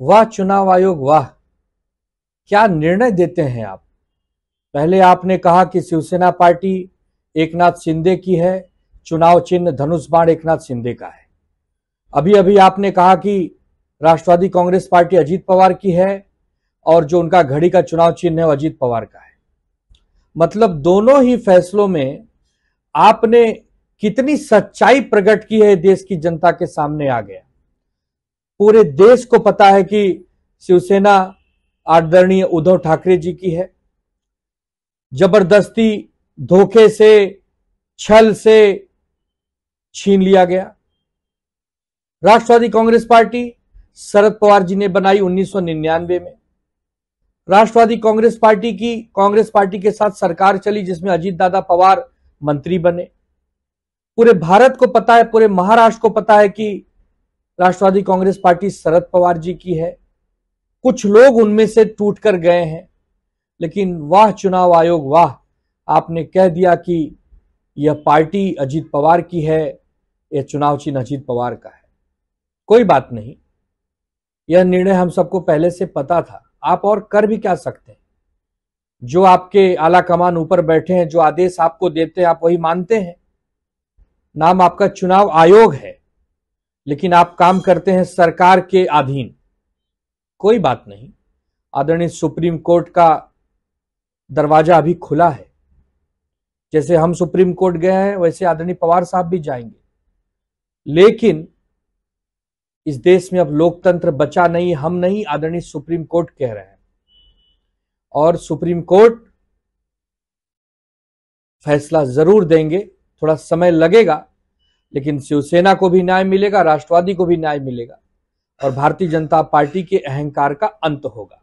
वह चुनाव आयोग वह क्या निर्णय देते हैं आप पहले आपने कहा कि शिवसेना पार्टी एक नाथ शिंदे की है चुनाव चिन्ह धनुष बाण एक नाथ शिंदे का है अभी अभी आपने कहा कि राष्ट्रवादी कांग्रेस पार्टी अजीत पवार की है और जो उनका घड़ी का चुनाव चिन्ह है वो अजीत पवार का है मतलब दोनों ही फैसलों में आपने कितनी सच्चाई प्रकट की है देश की जनता के सामने आ गया पूरे देश को पता है कि शिवसेना आदरणीय उद्धव ठाकरे जी की है जबरदस्ती धोखे से छल से छीन लिया गया राष्ट्रवादी कांग्रेस पार्टी शरद पवार जी ने बनाई 1999 में राष्ट्रवादी कांग्रेस पार्टी की कांग्रेस पार्टी के साथ सरकार चली जिसमें अजीत दादा पवार मंत्री बने पूरे भारत को पता है पूरे महाराष्ट्र को पता है कि राष्ट्रवादी कांग्रेस पार्टी शरद पवार जी की है कुछ लोग उनमें से टूट कर गए हैं लेकिन वाह चुनाव आयोग वाह आपने कह दिया कि यह पार्टी अजीत पवार की है यह चुनाव चिन्ह अजीत पवार का है कोई बात नहीं यह निर्णय हम सबको पहले से पता था आप और कर भी क्या सकते हैं जो आपके आला कमान ऊपर बैठे हैं जो आदेश आपको देते हैं आप वही मानते हैं नाम आपका चुनाव आयोग है लेकिन आप काम करते हैं सरकार के अधीन कोई बात नहीं आदरणीय सुप्रीम कोर्ट का दरवाजा अभी खुला है जैसे हम सुप्रीम कोर्ट गए हैं वैसे आदरणीय पवार साहब भी जाएंगे लेकिन इस देश में अब लोकतंत्र बचा नहीं हम नहीं आदरणीय सुप्रीम कोर्ट कह रहे हैं और सुप्रीम कोर्ट फैसला जरूर देंगे थोड़ा समय लगेगा लेकिन शिवसेना को भी न्याय मिलेगा राष्ट्रवादी को भी न्याय मिलेगा और भारतीय जनता पार्टी के अहंकार का अंत होगा